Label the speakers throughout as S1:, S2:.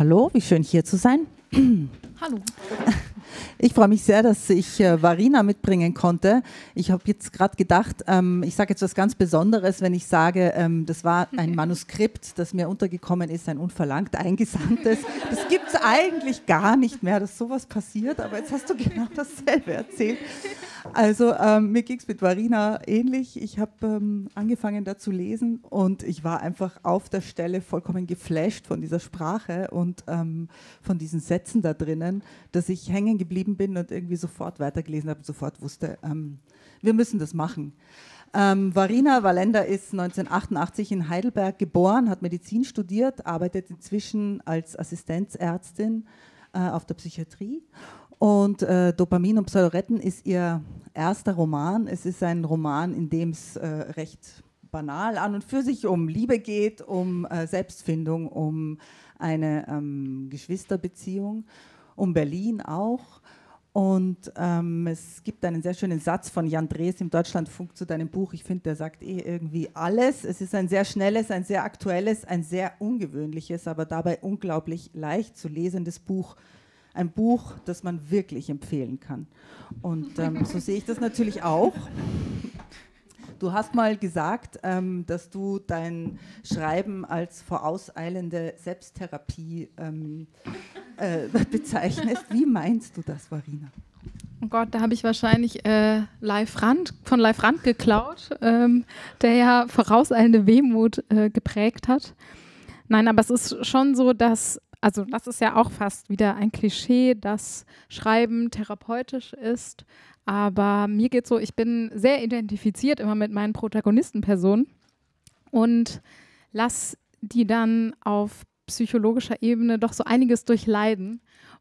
S1: Hallo, wie schön hier zu sein. Hallo. Ich freue mich sehr, dass ich äh, Varina mitbringen konnte. Ich habe jetzt gerade gedacht, ähm, ich sage jetzt was ganz Besonderes, wenn ich sage, ähm, das war ein Manuskript, das mir untergekommen ist, ein unverlangt eingesandtes. Das gibt es eigentlich gar nicht mehr, dass sowas passiert, aber jetzt hast du genau dasselbe erzählt. Also ähm, mir ging es mit Varina ähnlich. Ich habe ähm, angefangen da zu lesen und ich war einfach auf der Stelle vollkommen geflasht von dieser Sprache und ähm, von diesen Sätzen da drinnen, dass ich hängen geblieben bin und irgendwie sofort weitergelesen habe und sofort wusste, ähm, wir müssen das machen. Ähm, Varina Valenda ist 1988 in Heidelberg geboren, hat Medizin studiert, arbeitet inzwischen als Assistenzärztin äh, auf der Psychiatrie und äh, Dopamin und Pseudoretten ist ihr erster Roman. Es ist ein Roman, in dem es äh, recht banal an und für sich um Liebe geht, um äh, Selbstfindung, um eine ähm, Geschwisterbeziehung, um Berlin auch. Und ähm, es gibt einen sehr schönen Satz von Jan Drees im Deutschlandfunk zu deinem Buch. Ich finde, der sagt eh irgendwie alles. Es ist ein sehr schnelles, ein sehr aktuelles, ein sehr ungewöhnliches, aber dabei unglaublich leicht zu lesendes Buch ein Buch, das man wirklich empfehlen kann. Und ähm, so sehe ich das natürlich auch. Du hast mal gesagt, ähm, dass du dein Schreiben als vorauseilende Selbsttherapie ähm, äh, bezeichnest. Wie meinst du das, Varina?
S2: Oh Gott, da habe ich wahrscheinlich äh, Live Rand, von Live Rand geklaut, ähm, der ja vorauseilende Wehmut äh, geprägt hat. Nein, aber es ist schon so, dass also das ist ja auch fast wieder ein Klischee, dass Schreiben therapeutisch ist. Aber mir geht so, ich bin sehr identifiziert immer mit meinen Protagonistenpersonen und lass die dann auf psychologischer Ebene doch so einiges durchleiden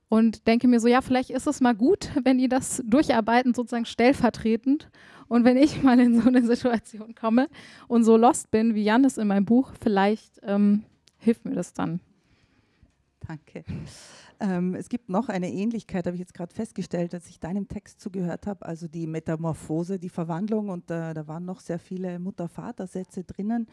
S2: und denke mir so, ja, vielleicht ist es mal gut, wenn die das durcharbeiten, sozusagen stellvertretend. Und wenn ich mal in so eine Situation komme und so lost bin, wie Janis in meinem Buch, vielleicht ähm, hilft mir das dann. Danke. Ähm, es gibt noch eine Ähnlichkeit,
S1: habe ich jetzt gerade festgestellt, als ich deinem Text zugehört habe, also die Metamorphose, die Verwandlung und äh, da waren noch sehr viele Mutter-Vater-Sätze drinnen.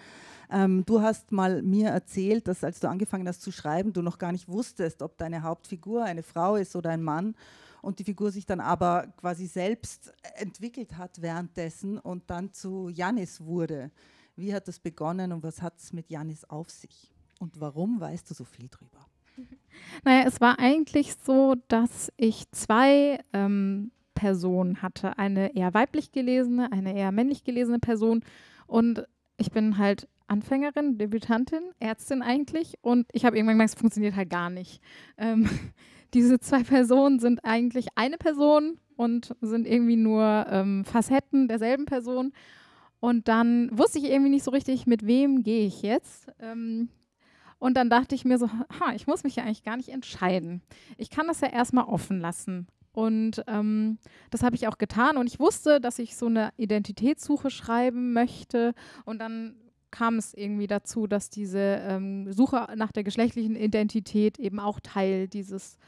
S1: Ähm, du hast mal mir erzählt, dass als du angefangen hast zu schreiben, du noch gar nicht wusstest, ob deine Hauptfigur eine Frau ist oder ein Mann und die Figur sich dann aber quasi selbst entwickelt hat währenddessen und dann zu Janis wurde. Wie hat das begonnen und was hat es mit Janis auf sich? Und warum weißt du so viel drüber?
S2: Naja, es war eigentlich so, dass ich zwei ähm, Personen hatte. Eine eher weiblich gelesene, eine eher männlich gelesene Person. Und ich bin halt Anfängerin, Debütantin, Ärztin eigentlich. Und ich habe irgendwann gemerkt, es funktioniert halt gar nicht. Ähm, diese zwei Personen sind eigentlich eine Person und sind irgendwie nur ähm, Facetten derselben Person. Und dann wusste ich irgendwie nicht so richtig, mit wem gehe ich jetzt. Ähm, und dann dachte ich mir so, ha, ich muss mich ja eigentlich gar nicht entscheiden. Ich kann das ja erstmal offen lassen. Und ähm, das habe ich auch getan. Und ich wusste, dass ich so eine Identitätssuche schreiben möchte. Und dann kam es irgendwie dazu, dass diese ähm, Suche nach der geschlechtlichen Identität eben auch Teil dieses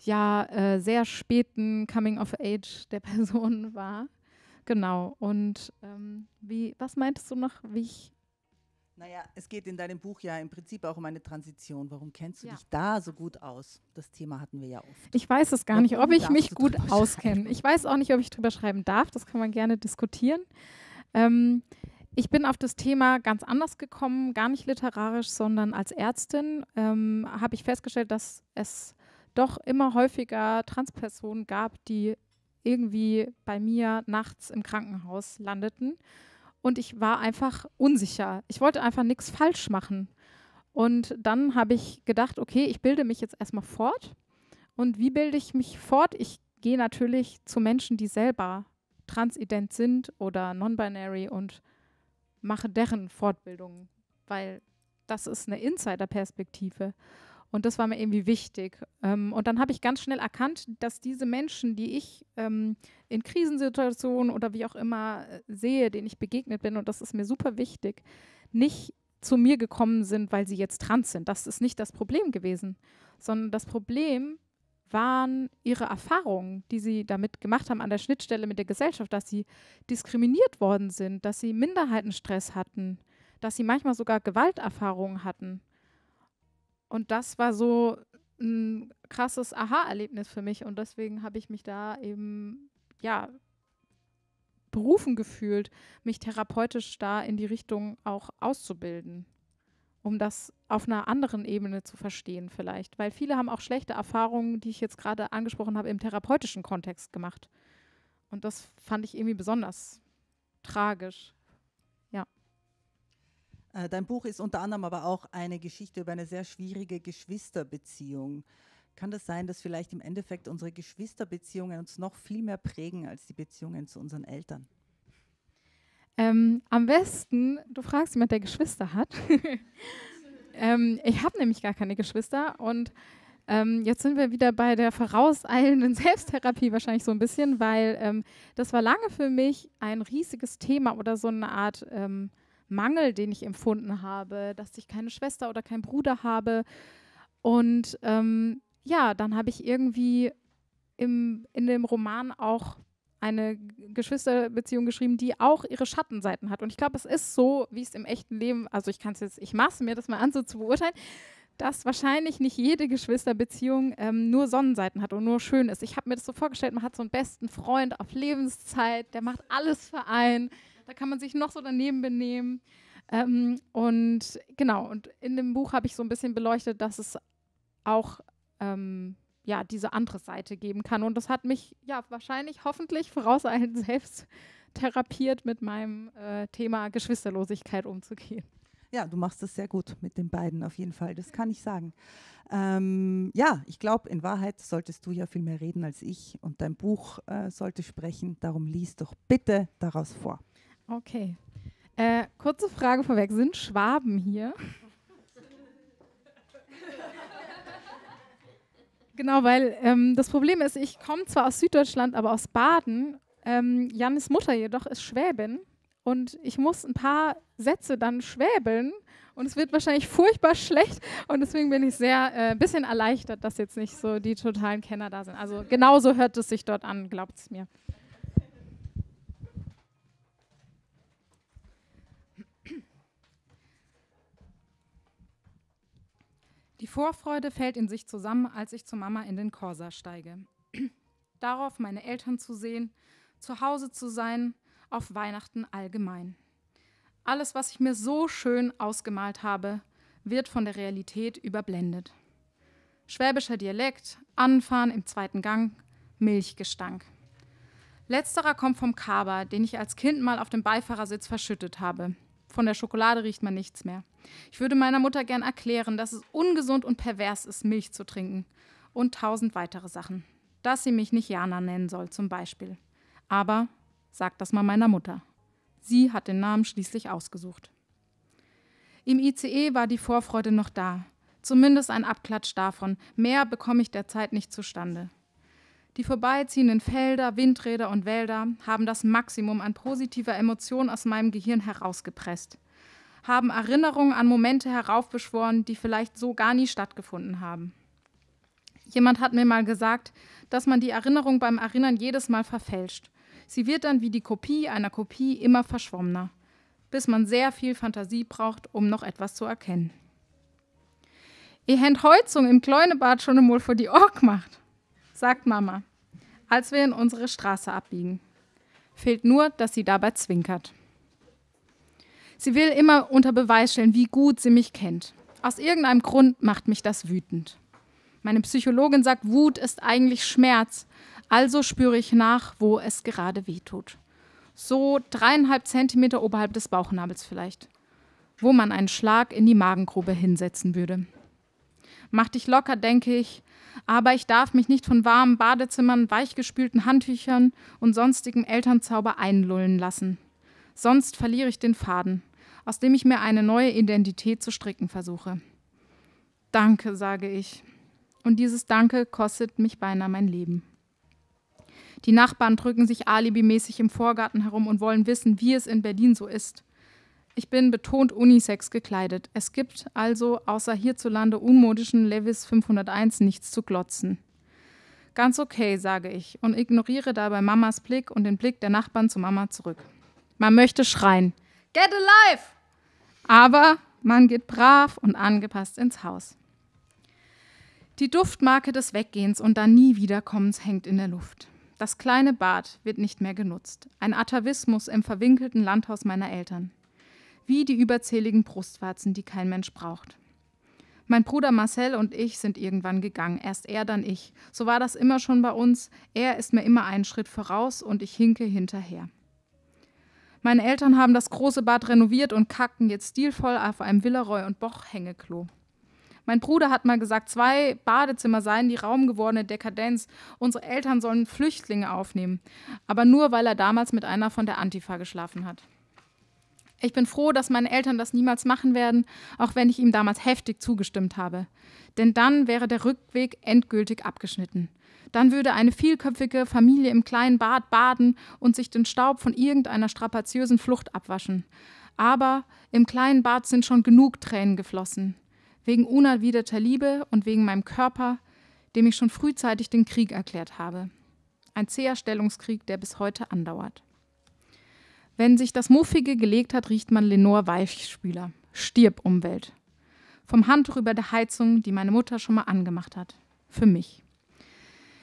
S2: ja äh, sehr späten Coming of Age der Person war. Genau. Und ähm, wie, was meintest du noch, wie ich naja,
S1: es geht in deinem Buch ja im Prinzip auch um eine Transition. Warum kennst du ja. dich da so gut aus? Das Thema hatten wir ja oft.
S2: Ich weiß es gar nicht, ob ich mich gut auskenne. Ich weiß auch nicht, ob ich drüber schreiben darf. Das kann man gerne diskutieren. Ähm, ich bin auf das Thema ganz anders gekommen, gar nicht literarisch, sondern als Ärztin ähm, habe ich festgestellt, dass es doch immer häufiger Transpersonen gab, die irgendwie bei mir nachts im Krankenhaus landeten und ich war einfach unsicher. Ich wollte einfach nichts falsch machen. Und dann habe ich gedacht, okay, ich bilde mich jetzt erstmal fort. Und wie bilde ich mich fort? Ich gehe natürlich zu Menschen, die selber transident sind oder non-binary und mache deren Fortbildungen, weil das ist eine Insider-Perspektive. Und das war mir irgendwie wichtig. Ähm, und dann habe ich ganz schnell erkannt, dass diese Menschen, die ich ähm, in Krisensituationen oder wie auch immer äh, sehe, denen ich begegnet bin, und das ist mir super wichtig, nicht zu mir gekommen sind, weil sie jetzt trans sind. Das ist nicht das Problem gewesen, sondern das Problem waren ihre Erfahrungen, die sie damit gemacht haben an der Schnittstelle mit der Gesellschaft, dass sie diskriminiert worden sind, dass sie Minderheitenstress hatten, dass sie manchmal sogar Gewalterfahrungen hatten. Und das war so ein krasses Aha-Erlebnis für mich. Und deswegen habe ich mich da eben, ja, berufen gefühlt, mich therapeutisch da in die Richtung auch auszubilden, um das auf einer anderen Ebene zu verstehen vielleicht. Weil viele haben auch schlechte Erfahrungen, die ich jetzt gerade angesprochen habe, im therapeutischen Kontext gemacht. Und das fand ich irgendwie besonders tragisch. Äh, dein Buch ist unter anderem aber auch eine Geschichte
S1: über eine sehr schwierige Geschwisterbeziehung. Kann das sein, dass vielleicht im Endeffekt unsere Geschwisterbeziehungen uns noch viel mehr prägen als die Beziehungen zu unseren Eltern?
S2: Ähm, am besten, du fragst jemand, der Geschwister hat. ähm, ich habe nämlich gar keine Geschwister und ähm, jetzt sind wir wieder bei der vorauseilenden Selbsttherapie wahrscheinlich so ein bisschen, weil ähm, das war lange für mich ein riesiges Thema oder so eine Art ähm, Mangel, den ich empfunden habe, dass ich keine Schwester oder keinen Bruder habe. Und ähm, ja, dann habe ich irgendwie im, in dem Roman auch eine Geschwisterbeziehung geschrieben, die auch ihre Schattenseiten hat. Und ich glaube, es ist so, wie es im echten Leben, also ich kann es jetzt, ich maße mir das mal an, so zu beurteilen, dass wahrscheinlich nicht jede Geschwisterbeziehung ähm, nur Sonnenseiten hat und nur schön ist. Ich habe mir das so vorgestellt, man hat so einen besten Freund auf Lebenszeit, der macht alles für einen, da kann man sich noch so daneben benehmen. Ähm, und genau, und in dem Buch habe ich so ein bisschen beleuchtet, dass es auch ähm, ja, diese andere Seite geben kann. Und das hat mich ja wahrscheinlich, hoffentlich vorauseilend selbst therapiert, mit meinem äh, Thema Geschwisterlosigkeit umzugehen.
S1: Ja, du machst das sehr gut mit den beiden auf jeden Fall, das kann ich sagen. Ähm, ja, ich glaube, in Wahrheit solltest du ja viel mehr reden als ich und dein Buch äh, sollte sprechen. Darum liest doch bitte daraus vor.
S2: Okay. Äh, kurze Frage vorweg. Sind Schwaben hier? genau, weil ähm, das Problem ist, ich komme zwar aus Süddeutschland, aber aus Baden. Ähm, Jannes Mutter jedoch ist Schwäbin und ich muss ein paar Sätze dann schwäbeln und es wird wahrscheinlich furchtbar schlecht und deswegen bin ich sehr äh, ein äh, bisschen erleichtert, dass jetzt nicht so die totalen Kenner da sind. Also genauso hört es sich dort an, glaubt es mir. Die Vorfreude fällt in sich zusammen, als ich zu Mama in den Corsa steige. Darauf, meine Eltern zu sehen, zu Hause zu sein, auf Weihnachten allgemein. Alles, was ich mir so schön ausgemalt habe, wird von der Realität überblendet. Schwäbischer Dialekt, Anfahren im zweiten Gang, Milchgestank. Letzterer kommt vom Kaber, den ich als Kind mal auf dem Beifahrersitz verschüttet habe. Von der Schokolade riecht man nichts mehr. Ich würde meiner Mutter gern erklären, dass es ungesund und pervers ist, Milch zu trinken. Und tausend weitere Sachen. Dass sie mich nicht Jana nennen soll, zum Beispiel. Aber sagt das mal meiner Mutter. Sie hat den Namen schließlich ausgesucht. Im ICE war die Vorfreude noch da. Zumindest ein Abklatsch davon. Mehr bekomme ich derzeit nicht zustande. Die vorbeiziehenden Felder, Windräder und Wälder haben das Maximum an positiver Emotion aus meinem Gehirn herausgepresst, haben Erinnerungen an Momente heraufbeschworen, die vielleicht so gar nie stattgefunden haben. Jemand hat mir mal gesagt, dass man die Erinnerung beim Erinnern jedes Mal verfälscht. Sie wird dann wie die Kopie einer Kopie immer verschwommener, bis man sehr viel Fantasie braucht, um noch etwas zu erkennen. Ihr Händ Heuzung im Kleunebad schon einmal vor die Org gemacht sagt Mama, als wir in unsere Straße abbiegen. Fehlt nur, dass sie dabei zwinkert. Sie will immer unter Beweis stellen, wie gut sie mich kennt. Aus irgendeinem Grund macht mich das wütend. Meine Psychologin sagt, Wut ist eigentlich Schmerz, also spüre ich nach, wo es gerade wehtut. So dreieinhalb Zentimeter oberhalb des Bauchnabels vielleicht, wo man einen Schlag in die Magengrube hinsetzen würde. Mach dich locker, denke ich, aber ich darf mich nicht von warmen Badezimmern, weichgespülten Handtüchern und sonstigem Elternzauber einlullen lassen. Sonst verliere ich den Faden, aus dem ich mir eine neue Identität zu stricken versuche. Danke, sage ich. Und dieses Danke kostet mich beinahe mein Leben. Die Nachbarn drücken sich alibimäßig im Vorgarten herum und wollen wissen, wie es in Berlin so ist. Ich bin betont unisex gekleidet. Es gibt also außer hierzulande unmodischen Levis 501 nichts zu glotzen. Ganz okay, sage ich und ignoriere dabei Mamas Blick und den Blick der Nachbarn zu Mama zurück. Man möchte schreien. Get alive! Aber man geht brav und angepasst ins Haus. Die Duftmarke des Weggehens und dann nie wiederkommens hängt in der Luft. Das kleine Bad wird nicht mehr genutzt. Ein Atavismus im verwinkelten Landhaus meiner Eltern wie die überzähligen Brustwarzen, die kein Mensch braucht. Mein Bruder Marcel und ich sind irgendwann gegangen, erst er, dann ich. So war das immer schon bei uns. Er ist mir immer einen Schritt voraus und ich hinke hinterher. Meine Eltern haben das große Bad renoviert und kacken jetzt stilvoll auf einem Villeroy und Boch Hängeklo. Mein Bruder hat mal gesagt, zwei Badezimmer seien die raumgewordene Dekadenz. Unsere Eltern sollen Flüchtlinge aufnehmen, aber nur weil er damals mit einer von der Antifa geschlafen hat. Ich bin froh, dass meine Eltern das niemals machen werden, auch wenn ich ihm damals heftig zugestimmt habe. Denn dann wäre der Rückweg endgültig abgeschnitten. Dann würde eine vielköpfige Familie im kleinen Bad baden und sich den Staub von irgendeiner strapaziösen Flucht abwaschen. Aber im kleinen Bad sind schon genug Tränen geflossen. Wegen unerwiderter Liebe und wegen meinem Körper, dem ich schon frühzeitig den Krieg erklärt habe. Ein zäher Stellungskrieg, der bis heute andauert. Wenn sich das Muffige gelegt hat, riecht man Lenore Weichspüler. Stirb, Umwelt. Vom Handtuch über der Heizung, die meine Mutter schon mal angemacht hat. Für mich.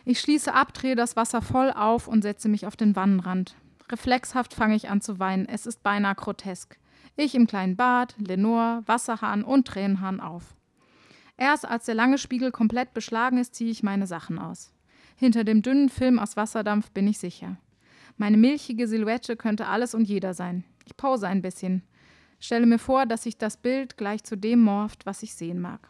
S2: Ich schließe ab, drehe das Wasser voll auf und setze mich auf den Wannenrand. Reflexhaft fange ich an zu weinen. Es ist beinahe grotesk. Ich im kleinen Bad, Lenore, Wasserhahn und Tränenhahn auf. Erst als der lange Spiegel komplett beschlagen ist, ziehe ich meine Sachen aus. Hinter dem dünnen Film aus Wasserdampf bin ich sicher. Meine milchige Silhouette könnte alles und jeder sein. Ich pause ein bisschen. Stelle mir vor, dass sich das Bild gleich zu dem morpht, was ich sehen mag.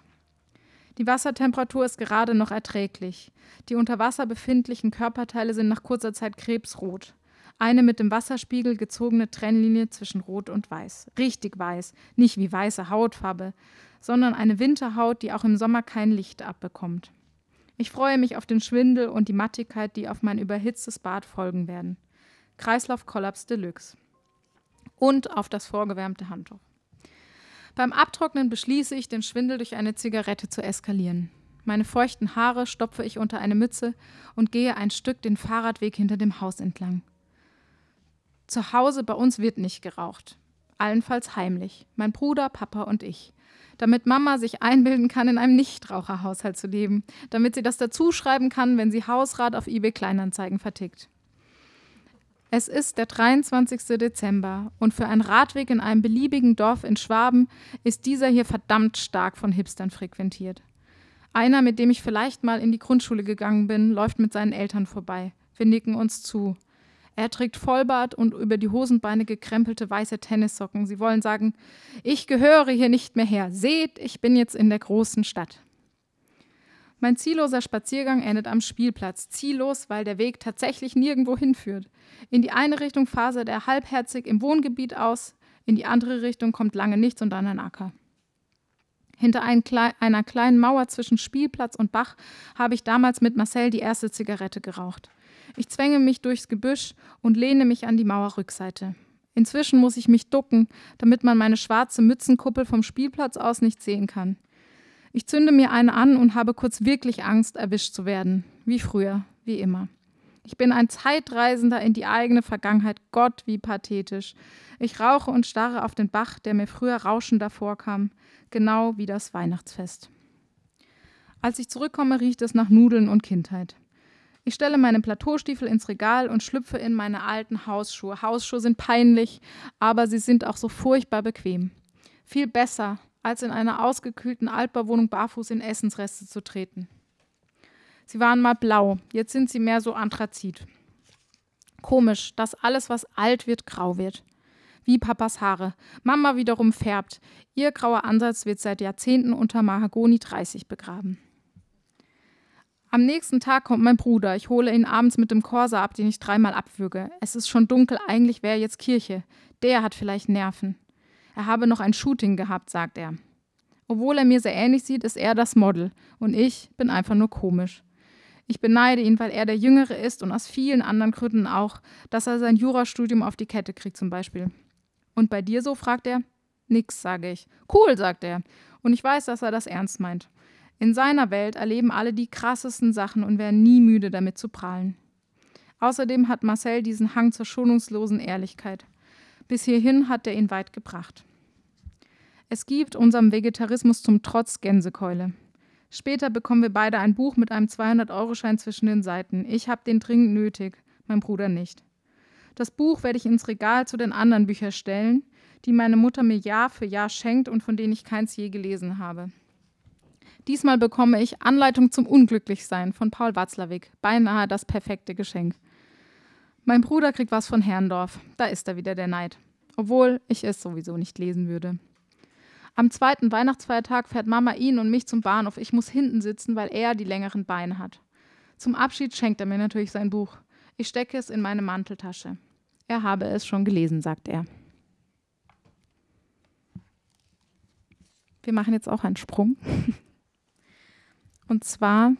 S2: Die Wassertemperatur ist gerade noch erträglich. Die unter Wasser befindlichen Körperteile sind nach kurzer Zeit krebsrot. Eine mit dem Wasserspiegel gezogene Trennlinie zwischen Rot und Weiß. Richtig weiß, nicht wie weiße Hautfarbe, sondern eine Winterhaut, die auch im Sommer kein Licht abbekommt. Ich freue mich auf den Schwindel und die Mattigkeit, die auf mein überhitztes Bad folgen werden. Kreislaufkollaps Deluxe und auf das vorgewärmte Handtuch. Beim Abtrocknen beschließe ich, den Schwindel durch eine Zigarette zu eskalieren. Meine feuchten Haare stopfe ich unter eine Mütze und gehe ein Stück den Fahrradweg hinter dem Haus entlang. Zu Hause bei uns wird nicht geraucht. Allenfalls heimlich. Mein Bruder, Papa und ich. Damit Mama sich einbilden kann, in einem Nichtraucherhaushalt zu leben. Damit sie das dazuschreiben kann, wenn sie Hausrat auf eBay Kleinanzeigen vertickt. Es ist der 23. Dezember und für einen Radweg in einem beliebigen Dorf in Schwaben ist dieser hier verdammt stark von Hipstern frequentiert. Einer, mit dem ich vielleicht mal in die Grundschule gegangen bin, läuft mit seinen Eltern vorbei. Wir nicken uns zu. Er trägt Vollbart und über die Hosenbeine gekrempelte weiße Tennissocken. Sie wollen sagen, ich gehöre hier nicht mehr her. Seht, ich bin jetzt in der großen Stadt. Mein zielloser Spaziergang endet am Spielplatz. Ziellos, weil der Weg tatsächlich nirgendwo hinführt. In die eine Richtung fasert er halbherzig im Wohngebiet aus, in die andere Richtung kommt lange nichts und dann ein Acker. Hinter ein Kle einer kleinen Mauer zwischen Spielplatz und Bach habe ich damals mit Marcel die erste Zigarette geraucht. Ich zwänge mich durchs Gebüsch und lehne mich an die Mauerrückseite. Inzwischen muss ich mich ducken, damit man meine schwarze Mützenkuppel vom Spielplatz aus nicht sehen kann. Ich zünde mir eine an und habe kurz wirklich Angst, erwischt zu werden. Wie früher, wie immer. Ich bin ein Zeitreisender in die eigene Vergangenheit. Gott, wie pathetisch. Ich rauche und starre auf den Bach, der mir früher rauschender vorkam. Genau wie das Weihnachtsfest. Als ich zurückkomme, riecht es nach Nudeln und Kindheit. Ich stelle meine Plateaustiefel ins Regal und schlüpfe in meine alten Hausschuhe. Hausschuhe sind peinlich, aber sie sind auch so furchtbar bequem. Viel besser als in einer ausgekühlten Altbauwohnung barfuß in Essensreste zu treten. Sie waren mal blau, jetzt sind sie mehr so Anthrazit. Komisch, dass alles, was alt wird, grau wird. Wie Papas Haare. Mama wiederum färbt. Ihr grauer Ansatz wird seit Jahrzehnten unter Mahagoni 30 begraben. Am nächsten Tag kommt mein Bruder. Ich hole ihn abends mit dem Korser ab, den ich dreimal abwürge. Es ist schon dunkel, eigentlich wäre jetzt Kirche. Der hat vielleicht Nerven. Er habe noch ein Shooting gehabt, sagt er. Obwohl er mir sehr ähnlich sieht, ist er das Model und ich bin einfach nur komisch. Ich beneide ihn, weil er der Jüngere ist und aus vielen anderen Gründen auch, dass er sein Jurastudium auf die Kette kriegt zum Beispiel. Und bei dir so, fragt er. Nix, sage ich. Cool, sagt er. Und ich weiß, dass er das ernst meint. In seiner Welt erleben alle die krassesten Sachen und werden nie müde damit zu prahlen. Außerdem hat Marcel diesen Hang zur schonungslosen Ehrlichkeit. Bis hierhin hat er ihn weit gebracht. Es gibt unserem Vegetarismus zum Trotz Gänsekeule. Später bekommen wir beide ein Buch mit einem 200-Euro-Schein zwischen den Seiten. Ich habe den dringend nötig, mein Bruder nicht. Das Buch werde ich ins Regal zu den anderen Büchern stellen, die meine Mutter mir Jahr für Jahr schenkt und von denen ich keins je gelesen habe. Diesmal bekomme ich Anleitung zum Unglücklichsein von Paul Watzlawick, beinahe das perfekte Geschenk. Mein Bruder kriegt was von Herrndorf. Da ist er wieder der Neid. Obwohl ich es sowieso nicht lesen würde. Am zweiten Weihnachtsfeiertag fährt Mama ihn und mich zum Bahnhof. Ich muss hinten sitzen, weil er die längeren Beine hat. Zum Abschied schenkt er mir natürlich sein Buch. Ich stecke es in meine Manteltasche. Er habe es schon gelesen, sagt er. Wir machen jetzt auch einen Sprung. Und zwar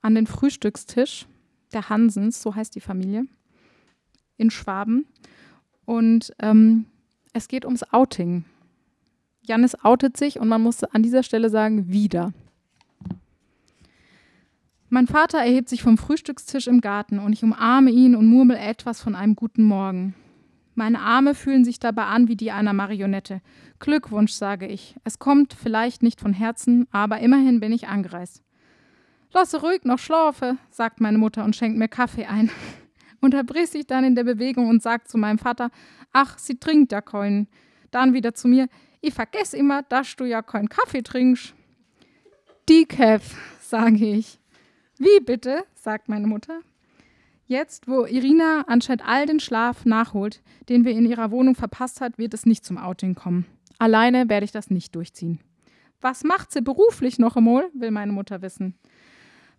S2: an den Frühstückstisch der Hansens, so heißt die Familie in Schwaben. Und ähm, es geht ums Outing. Jannis outet sich und man muss an dieser Stelle sagen, wieder. Mein Vater erhebt sich vom Frühstückstisch im Garten und ich umarme ihn und murmel etwas von einem guten Morgen. Meine Arme fühlen sich dabei an wie die einer Marionette. Glückwunsch, sage ich. Es kommt vielleicht nicht von Herzen, aber immerhin bin ich angereist. Lasse ruhig noch schlafe, sagt meine Mutter und schenkt mir Kaffee ein. unterbricht sich dann in der Bewegung und sagt zu meinem Vater, ach, sie trinkt ja keinen. Dann wieder zu mir, ich vergesse immer, dass du ja keinen Kaffee trinkst. Decaf, sage ich. Wie bitte, sagt meine Mutter. Jetzt, wo Irina anscheinend all den Schlaf nachholt, den wir in ihrer Wohnung verpasst hat, wird es nicht zum Outing kommen. Alleine werde ich das nicht durchziehen. Was macht sie beruflich noch einmal, will meine Mutter wissen.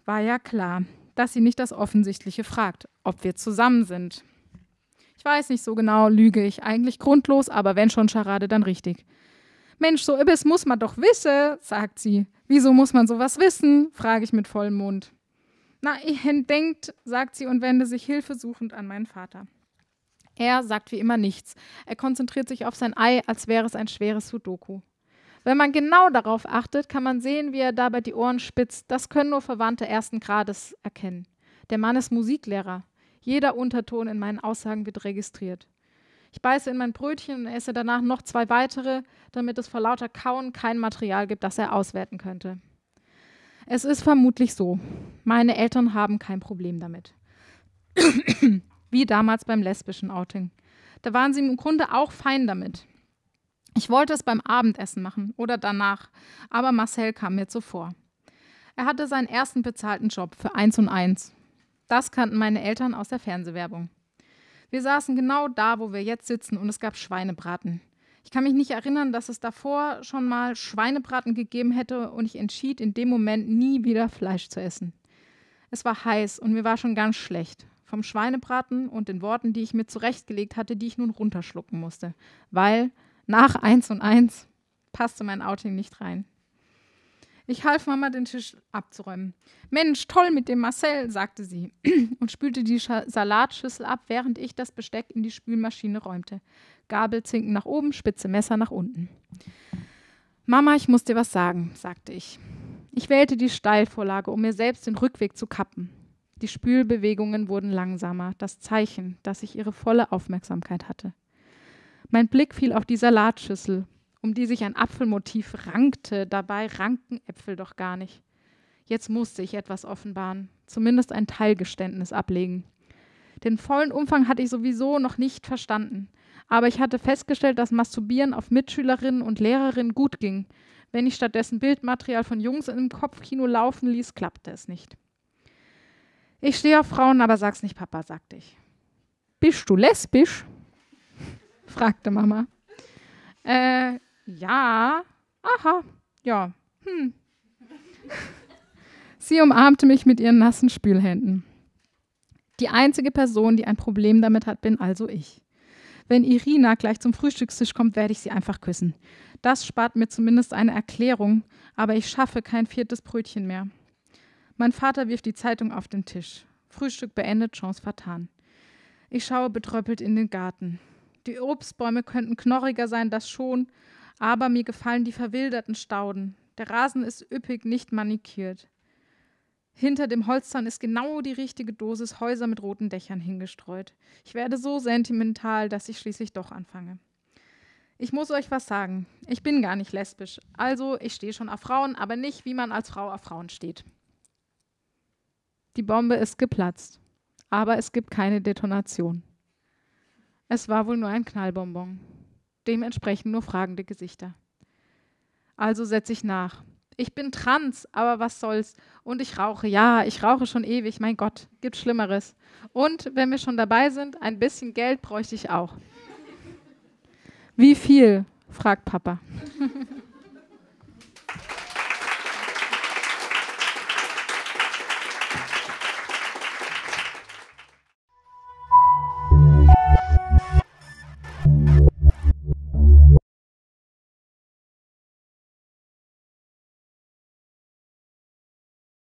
S2: War ja klar dass sie nicht das Offensichtliche fragt, ob wir zusammen sind. Ich weiß nicht so genau, lüge ich. Eigentlich grundlos, aber wenn schon Charade, dann richtig. Mensch, so Ibis muss man doch wissen, sagt sie. Wieso muss man sowas wissen? frage ich mit vollem Mund. Na, ich denkt, sagt sie und wende sich hilfesuchend an meinen Vater. Er sagt wie immer nichts. Er konzentriert sich auf sein Ei, als wäre es ein schweres Sudoku. Wenn man genau darauf achtet, kann man sehen, wie er dabei die Ohren spitzt. Das können nur Verwandte ersten Grades erkennen. Der Mann ist Musiklehrer. Jeder Unterton in meinen Aussagen wird registriert. Ich beiße in mein Brötchen und esse danach noch zwei weitere, damit es vor lauter Kauen kein Material gibt, das er auswerten könnte. Es ist vermutlich so. Meine Eltern haben kein Problem damit. Wie damals beim lesbischen Outing. Da waren sie im Grunde auch fein damit. Ich wollte es beim Abendessen machen oder danach, aber Marcel kam mir zuvor. Er hatte seinen ersten bezahlten Job für eins und eins. Das kannten meine Eltern aus der Fernsehwerbung. Wir saßen genau da, wo wir jetzt sitzen, und es gab Schweinebraten. Ich kann mich nicht erinnern, dass es davor schon mal Schweinebraten gegeben hätte, und ich entschied in dem Moment nie wieder Fleisch zu essen. Es war heiß und mir war schon ganz schlecht. Vom Schweinebraten und den Worten, die ich mir zurechtgelegt hatte, die ich nun runterschlucken musste, weil nach 1 und 1 passte mein Outing nicht rein. Ich half Mama, den Tisch abzuräumen. Mensch, toll mit dem Marcel, sagte sie und spülte die Scha Salatschüssel ab, während ich das Besteck in die Spülmaschine räumte. Gabelzinken nach oben, spitze Messer nach unten. Mama, ich muss dir was sagen, sagte ich. Ich wählte die Steilvorlage, um mir selbst den Rückweg zu kappen. Die Spülbewegungen wurden langsamer, das Zeichen, dass ich ihre volle Aufmerksamkeit hatte. Mein Blick fiel auf die Salatschüssel, um die sich ein Apfelmotiv rankte. Dabei ranken Äpfel doch gar nicht. Jetzt musste ich etwas offenbaren, zumindest ein Teilgeständnis ablegen. Den vollen Umfang hatte ich sowieso noch nicht verstanden, aber ich hatte festgestellt, dass Masturbieren auf Mitschülerinnen und Lehrerinnen gut ging. Wenn ich stattdessen Bildmaterial von Jungs in im Kopfkino laufen ließ, klappte es nicht. Ich stehe auf Frauen, aber sag's nicht, Papa, sagte ich. Bist du lesbisch? fragte Mama. Äh, ja. Aha. Ja. Hm. Sie umarmte mich mit ihren nassen Spülhänden. Die einzige Person, die ein Problem damit hat, bin also ich. Wenn Irina gleich zum Frühstückstisch kommt, werde ich sie einfach küssen. Das spart mir zumindest eine Erklärung, aber ich schaffe kein viertes Brötchen mehr. Mein Vater wirft die Zeitung auf den Tisch. Frühstück beendet, Chance vertan. Ich schaue betröppelt in den Garten. Die Obstbäume könnten knorriger sein, das schon, aber mir gefallen die verwilderten Stauden. Der Rasen ist üppig, nicht manikiert. Hinter dem Holzzaun ist genau die richtige Dosis Häuser mit roten Dächern hingestreut. Ich werde so sentimental, dass ich schließlich doch anfange. Ich muss euch was sagen. Ich bin gar nicht lesbisch. Also, ich stehe schon auf Frauen, aber nicht, wie man als Frau auf Frauen steht. Die Bombe ist geplatzt. Aber es gibt keine Detonation. Es war wohl nur ein Knallbonbon. Dementsprechend nur fragende Gesichter. Also setze ich nach. Ich bin trans, aber was soll's? Und ich rauche. Ja, ich rauche schon ewig. Mein Gott, gibt Schlimmeres. Und wenn wir schon dabei sind, ein bisschen Geld bräuchte ich auch. Wie viel? fragt Papa.